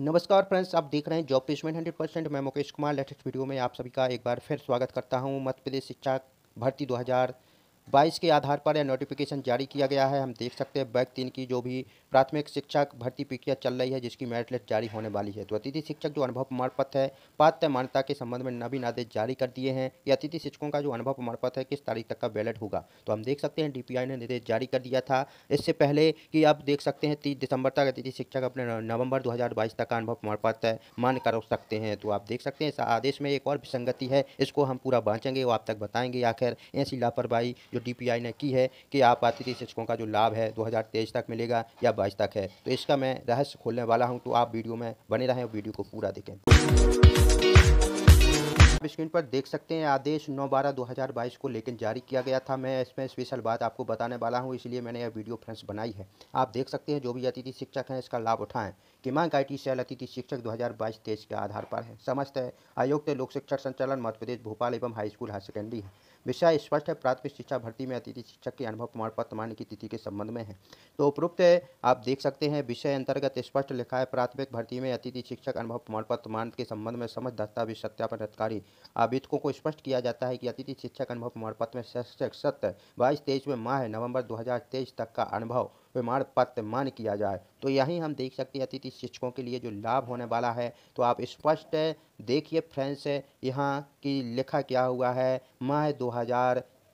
नमस्कार फ्रेंड्स आप देख रहे हैं जॉब प्लेसमेंट हंड्रेड परसेंट मैं मुकेश कुमार लेटेस्ट वीडियो में आप सभी का एक बार फिर स्वागत करता हूं मध्य प्रदेश शिक्षा भर्ती बाईस के आधार पर यह नोटिफिकेशन जारी किया गया है हम देख सकते हैं बैग तीन की जो भी प्राथमिक शिक्षा भर्ती प्रक्रिया चल रही है जिसकी मेरिट लिस्ट जारी होने वाली है तो अतिथि शिक्षक जो अनुभव प्रमाण पत्र है पात्र मान्यता के संबंध में नवीन आदेश जारी कर दिए हैं या अतिथि शिक्षकों का जो अनुभव प्रमाण पत्र है किस तारीख तक का वैलिड होगा तो हम देख सकते हैं डीपीआई ने निर्देश जारी कर दिया था इससे पहले कि आप देख सकते हैं तीस दिसंबर तक अतिथि शिक्षक अपने नवंबर दो तक का अनुभव प्रमाण पत्र मान्य कर सकते हैं तो आप देख सकते हैं इस आदेश में एक और विसंगति है इसको हम पूरा बांचेंगे वो आप तक बताएंगे आखिर ऐसी लापरवाही जो डीपीआई ने की है कि आपातरी शिक्षकों का जो लाभ है 2023 तक मिलेगा या बाईस तक है तो इसका मैं रहस्य खोलने वाला हूँ तो आप वीडियो में बने रहें वीडियो को पूरा देखें आप स्क्रीन पर देख सकते हैं आदेश 9 बारह 2022 को लेकिन जारी किया गया था मैं इसमें स्पेशल बात आपको बताने वाला हूं इसलिए मैंने यह वीडियो फ्रेंड्स बनाई है आप देख सकते हैं जो भी अतिथि शिक्षक हैं इसका लाभ उठाएं किमांक आई टी सेल अतिथि शिक्षक 2022 तेईस के आधार पर है समस्त है आयोग लोक शिक्षक संचालन मध्य प्रदेश भोपाल एवं हाई स्कूल हायर सेकेंडरी है विषय स्पष्ट है प्राथमिक शिक्षा भर्ती में अतिथि शिक्षक के अनुभव प्रमाण पत्र मान्य की तिथि के संबंध में है तो उपरोक्त आप देख सकते हैं विषय अंतर्गत स्पष्ट लिखा है प्राथमिक भर्ती में अतिथि शिक्षक अनुभव प्रमाण पत्र मान्य के संबंध में समझ दस्तावेज सत्यापन अधिकारी आवेदकों को स्पष्ट किया जाता है कि अतिथि शिक्षक अनुभव प्रमाण पत्र में शिक्षक सत्र बाईस में माह नवंबर 2023 तक का अनुभव प्रमाण पत्र मान किया जाए तो यहीं हम देख सकते हैं अतिथि शिक्षकों के लिए जो लाभ होने वाला है तो आप स्पष्ट देखिए फ्रेंड्स यहाँ की लिखा क्या हुआ है माह दो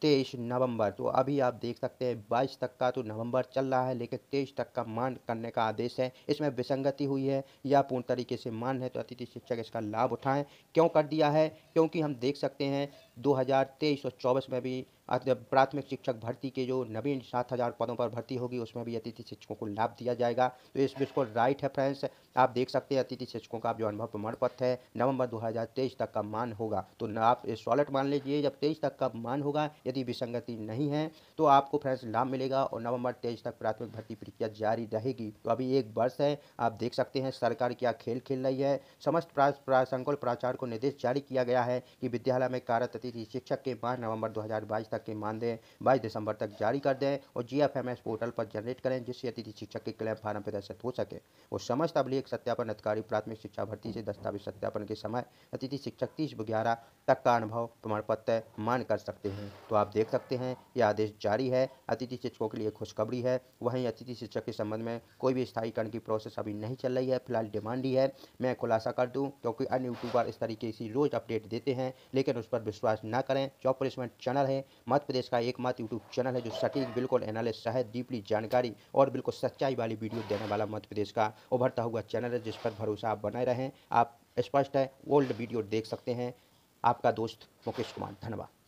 तेईस नवंबर तो अभी आप देख सकते हैं बाईस तक का तो नवंबर चल रहा है लेकिन तेईस तक का मान करने का आदेश है इसमें विसंगति हुई है या पूर्ण तरीके से मान है तो अतिथि शिक्षक इसका लाभ उठाएं क्यों कर दिया है क्योंकि हम देख सकते हैं 2023 और चौबीस में भी प्राथमिक शिक्षक भर्ती के जो नवीन सात हज़ार पदों पर भर्ती होगी उसमें भी अतिथि शिक्षकों को लाभ दिया जाएगा तो इस बिल्कुल राइट है फ्रेंड्स आप देख सकते हैं अतिथि शिक्षकों का जो अनुभव प्रमाण पत्र है नवंबर 2023 तक का मान होगा तो आप इस वॉलेट मान लीजिए जब तेईस तक का मान होगा यदि विसंगति नहीं है तो आपको फ्रेंड्स लाभ मिलेगा और नवम्बर तेईस तक प्राथमिक भर्ती प्रक्रिया जारी रहेगी तो अभी एक वर्ष है आप देख सकते हैं सरकार क्या खेल खेल रही है समस्त प्रासंकुल प्राचार्य को निर्देश जारी किया गया है कि विद्यालय में कार्यरत तिथि शिक्षक के पाँच नवंबर 2022 तक के मानदेय 22 दिसंबर तक जारी कर दें और जीएफएमएस पोर्टल पर जनरेट करें जिससे अतिथि शिक्षक के क्लेम फार्म प्रदर्शित हो सके और समस्त अभिलेख सत्यापन अधिकारी प्राथमिक शिक्षा भर्ती से दस्तावेज सत्यापन के समय अतिथि शिक्षक तीस ग्यारह तक का अनुभव प्रमाण पत्र मान कर सकते हैं तो आप देख सकते हैं ये आदेश जारी है अतिथि शिक्षकों के लिए खुशखबरी है वहीं अतिथि शिक्षक के संबंध में कोई भी स्थायीकरण की प्रोसेस अभी नहीं चल रही है फिलहाल डिमांड ही है मैं खुलासा कर दूँ क्योंकि अन्य यूट्यूबर इस तरीके से रोज़ अपडेट देते हैं लेकिन उस पर विश्वास विश्वास ना करें जॉब चैनल है मध्य प्रदेश का एकमात्र यूट्यूब चैनल है जो सटीक बिल्कुल एनालिस है डीपली जानकारी और बिल्कुल सच्चाई वाली वीडियो देने वाला मध्य प्रदेश का उभरता हुआ चैनल है जिस पर भरोसा आप बनाए रहें आप स्पष्ट है ओल्ड वीडियो देख सकते हैं आपका दोस्त मुकेश कुमार धन्यवाद